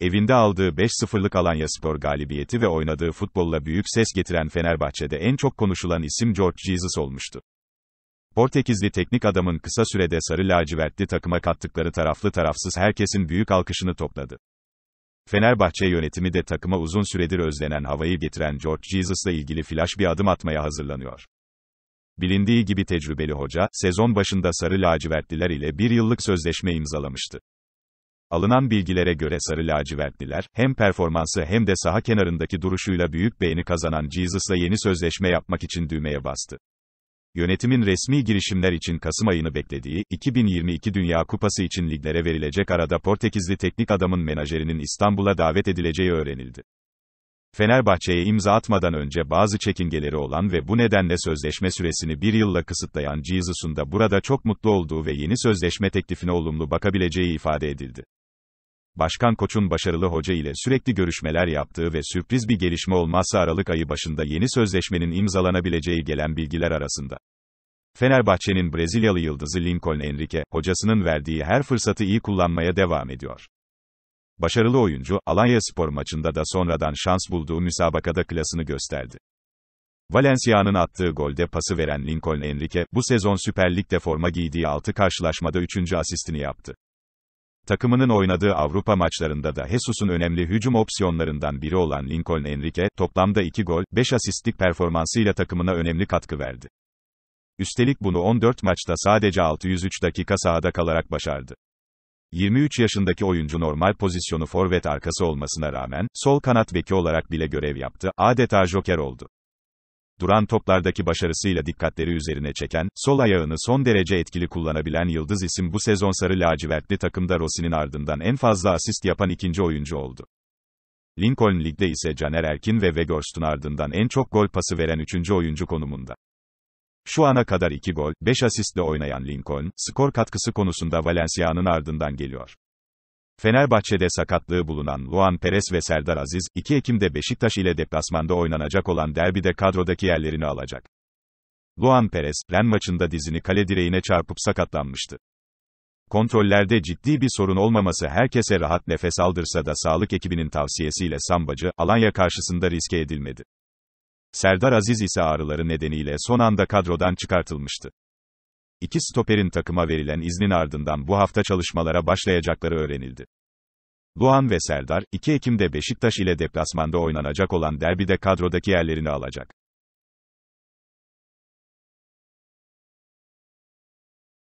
Evinde aldığı 5-0'lık Alanya Spor galibiyeti ve oynadığı futbolla büyük ses getiren Fenerbahçe'de en çok konuşulan isim George Jesus olmuştu. Portekizli teknik adamın kısa sürede sarı lacivertli takıma kattıkları taraflı tarafsız herkesin büyük alkışını topladı. Fenerbahçe yönetimi de takıma uzun süredir özlenen havayı getiren George Jesus'la ilgili flash bir adım atmaya hazırlanıyor. Bilindiği gibi tecrübeli hoca, sezon başında sarı lacivertliler ile bir yıllık sözleşme imzalamıştı. Alınan bilgilere göre sarı lacivertliler, hem performansı hem de saha kenarındaki duruşuyla büyük beğeni kazanan Jesus'la yeni sözleşme yapmak için düğmeye bastı. Yönetimin resmi girişimler için Kasım ayını beklediği, 2022 Dünya Kupası için liglere verilecek arada Portekizli teknik adamın menajerinin İstanbul'a davet edileceği öğrenildi. Fenerbahçe'ye imza atmadan önce bazı çekingeleri olan ve bu nedenle sözleşme süresini bir yılla kısıtlayan Jesus'un da burada çok mutlu olduğu ve yeni sözleşme teklifine olumlu bakabileceği ifade edildi. Başkan Koç'un başarılı hoca ile sürekli görüşmeler yaptığı ve sürpriz bir gelişme olmazsa Aralık ayı başında yeni sözleşmenin imzalanabileceği gelen bilgiler arasında. Fenerbahçe'nin Brezilyalı yıldızı Lincoln Enrique, hocasının verdiği her fırsatı iyi kullanmaya devam ediyor. Başarılı oyuncu, Alanya Spor maçında da sonradan şans bulduğu müsabakada klasını gösterdi. Valencia'nın attığı golde pası veren Lincoln Enrique, bu sezon Süper Lig'de forma giydiği 6 karşılaşmada 3. asistini yaptı. Takımının oynadığı Avrupa maçlarında da Jesus'un önemli hücum opsiyonlarından biri olan Lincoln Enrique, toplamda 2 gol, 5 asistlik performansıyla takımına önemli katkı verdi. Üstelik bunu 14 maçta sadece 603 dakika sahada kalarak başardı. 23 yaşındaki oyuncu normal pozisyonu forvet arkası olmasına rağmen, sol kanat beki olarak bile görev yaptı, adeta joker oldu duran toplardaki başarısıyla dikkatleri üzerine çeken, sol ayağını son derece etkili kullanabilen yıldız isim bu sezon sarı lacivertli takımda Rossi'nin ardından en fazla asist yapan ikinci oyuncu oldu. Lincoln Lig'de ise Caner Erkin ve Weghorst'un ardından en çok gol pası veren üçüncü oyuncu konumunda. Şu ana kadar 2 gol, 5 asistle oynayan Lincoln, skor katkısı konusunda Valencia'nın ardından geliyor. Fenerbahçe'de sakatlığı bulunan Luan Perez ve Serdar Aziz, 2 Ekim'de Beşiktaş ile deplasmanda oynanacak olan derbide kadrodaki yerlerini alacak. Luan Perez, Ren maçında dizini kale direğine çarpıp sakatlanmıştı. Kontrollerde ciddi bir sorun olmaması herkese rahat nefes aldırsa da sağlık ekibinin tavsiyesiyle Sambacı, Alanya karşısında riske edilmedi. Serdar Aziz ise ağrıları nedeniyle son anda kadrodan çıkartılmıştı. İki stoperin takıma verilen iznin ardından bu hafta çalışmalara başlayacakları öğrenildi. Luan ve Serdar, 2 Ekim'de Beşiktaş ile deplasmanda oynanacak olan derbide kadrodaki yerlerini alacak.